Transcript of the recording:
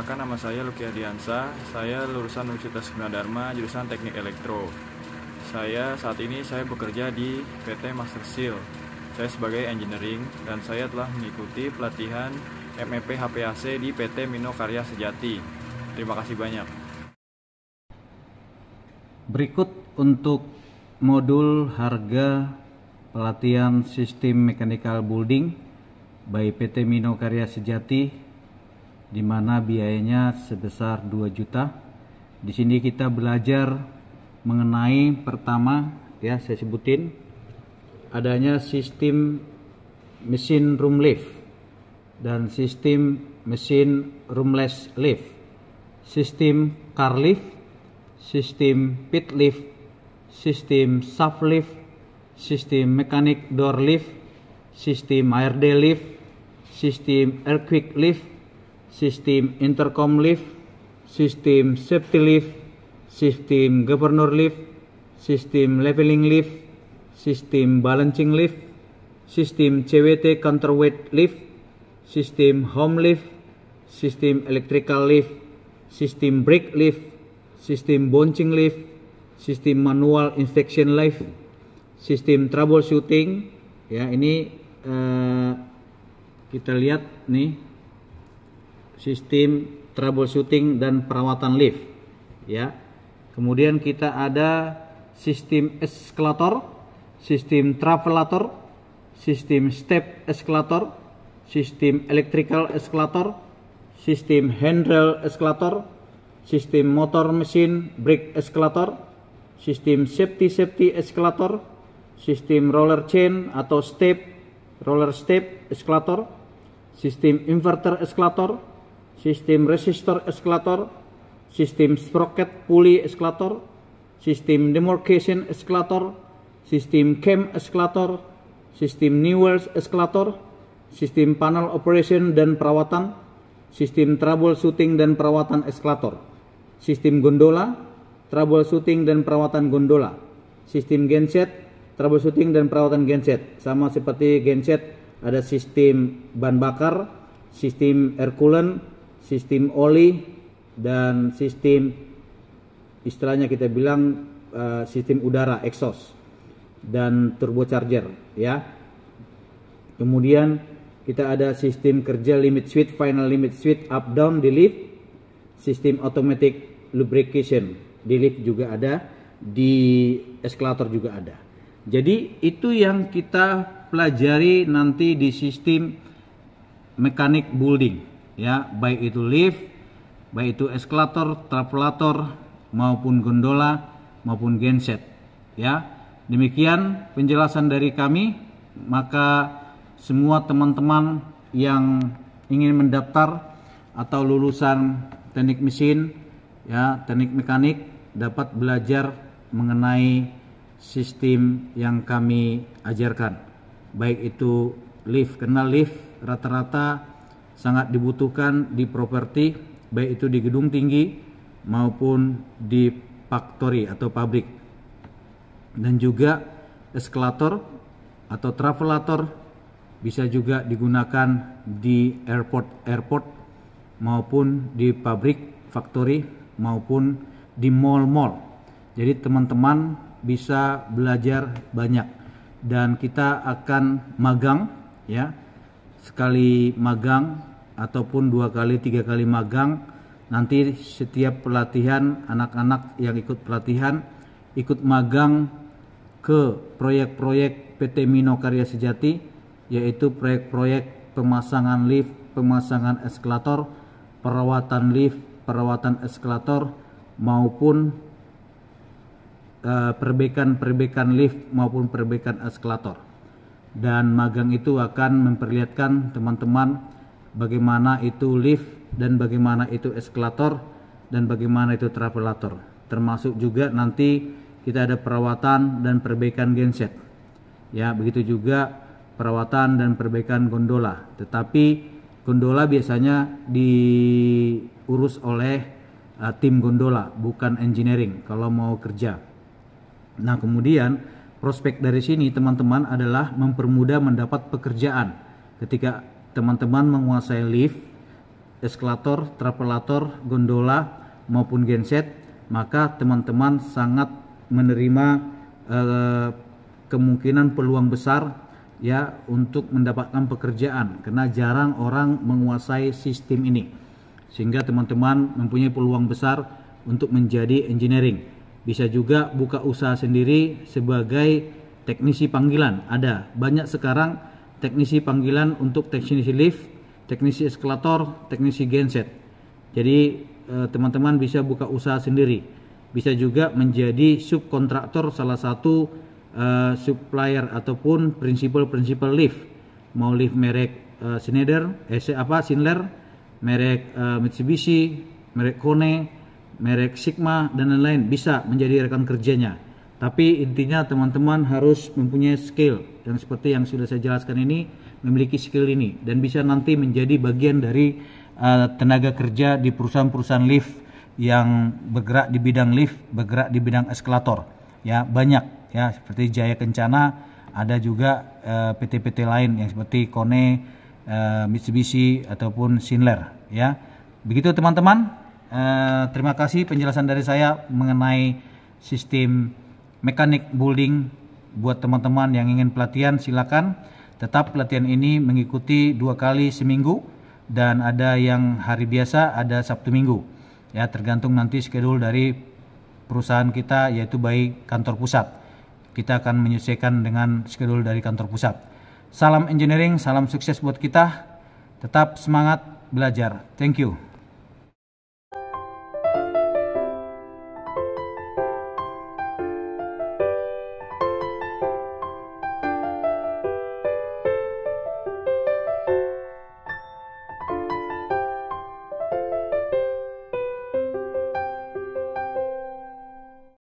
perkenalkan nama saya Luki Adiansa. Saya lulusan Universitas Gunadarma, jurusan Teknik Elektro. Saya saat ini saya bekerja di PT Master Seal. Saya sebagai engineering dan saya telah mengikuti pelatihan MEP HPAC di PT Mino Karya Sejati. Terima kasih banyak. Berikut untuk modul harga pelatihan sistem mechanical building by PT Mino Karya Sejati di mana biayanya sebesar 2 juta. Di sini kita belajar mengenai pertama ya saya sebutin adanya sistem mesin room lift dan sistem mesin roomless lift, sistem car lift, sistem pit lift, sistem shaft lift, sistem mekanik door lift, sistem air day lift, sistem air quick lift, sistem intercom lift, sistem safety lift, sistem governor lift, sistem leveling lift, sistem balancing lift, sistem CWT counterweight lift, sistem home lift, sistem electrical lift, sistem brake lift, sistem bouncing lift, sistem manual inspection lift, sistem troubleshooting. Ya, ini uh, kita lihat nih sistem troubleshooting dan perawatan lift ya. Kemudian kita ada sistem eskalator, sistem travelator, sistem step eskalator, sistem electrical eskalator, sistem handle eskalator, sistem motor mesin brake eskalator, sistem safety safety eskalator, sistem roller chain atau step roller step eskalator, sistem inverter eskalator, sistem resistor eskalator, sistem sprocket pulley eskalator, sistem demarcation eskalator, sistem cam eskalator, sistem Newell's eskalator, sistem panel operation dan perawatan, sistem troubleshooting dan perawatan eskalator, sistem gondola, troubleshooting dan perawatan gondola, sistem genset, troubleshooting dan perawatan genset. Sama seperti genset ada sistem ban bakar, sistem air coolant, sistem oli dan sistem istilahnya kita bilang eh, sistem udara exhaust dan turbocharger ya. Kemudian kita ada sistem kerja limit switch, final limit switch up down di lift, sistem automatic lubrication di lift juga ada, di eskalator juga ada. Jadi itu yang kita pelajari nanti di sistem mekanik building ya baik itu lift baik itu eskalator trapulator maupun gondola maupun genset ya demikian penjelasan dari kami maka semua teman-teman yang ingin mendaftar atau lulusan teknik mesin ya teknik mekanik dapat belajar mengenai sistem yang kami ajarkan baik itu lift kenal lift rata-rata sangat dibutuhkan di properti baik itu di gedung tinggi maupun di factory atau pabrik dan juga eskalator atau travelator bisa juga digunakan di airport airport maupun di pabrik factory maupun di mall-mall jadi teman-teman bisa belajar banyak dan kita akan magang ya sekali magang ataupun dua kali tiga kali magang nanti setiap pelatihan anak-anak yang ikut pelatihan ikut magang ke proyek-proyek PT Mino Karya Sejati yaitu proyek-proyek pemasangan lift, pemasangan eskalator, perawatan lift, perawatan eskalator maupun eh, perbaikan-perbaikan lift maupun perbaikan eskalator. Dan magang itu akan memperlihatkan teman-teman bagaimana itu lift dan bagaimana itu eskalator dan bagaimana itu travelator. Termasuk juga nanti kita ada perawatan dan perbaikan genset. Ya, begitu juga perawatan dan perbaikan gondola. Tetapi gondola biasanya diurus oleh uh, tim gondola, bukan engineering kalau mau kerja. Nah, kemudian prospek dari sini teman-teman adalah mempermudah mendapat pekerjaan ketika teman-teman menguasai lift, eskalator, trapelator, gondola maupun genset, maka teman-teman sangat menerima eh, kemungkinan peluang besar ya untuk mendapatkan pekerjaan karena jarang orang menguasai sistem ini. Sehingga teman-teman mempunyai peluang besar untuk menjadi engineering. Bisa juga buka usaha sendiri sebagai teknisi panggilan. Ada banyak sekarang teknisi panggilan untuk teknisi lift, teknisi eskalator, teknisi genset. Jadi eh, teman-teman bisa buka usaha sendiri. Bisa juga menjadi subkontraktor salah satu eh, supplier ataupun prinsipal-prinsipal lift. Mau lift merek eh, Schneider, eh apa Schindler, merek eh, Mitsubishi, merek Kone, merek Sigma dan lain-lain bisa menjadi rekan kerjanya tapi intinya teman-teman harus mempunyai skill yang seperti yang sudah saya jelaskan ini memiliki skill ini dan bisa nanti menjadi bagian dari uh, tenaga kerja di perusahaan-perusahaan lift yang bergerak di bidang lift, bergerak di bidang eskalator. Ya, banyak ya seperti Jaya Kencana, ada juga eh, PT-PT uh, lain yang seperti Kone, uh, Mitsubishi ataupun Sinler ya. Begitu teman-teman, uh, terima kasih penjelasan dari saya mengenai sistem mekanik building buat teman-teman yang ingin pelatihan silakan. Tetap pelatihan ini mengikuti dua kali seminggu dan ada yang hari biasa, ada Sabtu Minggu. Ya, tergantung nanti schedule dari perusahaan kita yaitu baik kantor pusat. Kita akan menyesuaikan dengan schedule dari kantor pusat. Salam engineering, salam sukses buat kita. Tetap semangat belajar. Thank you.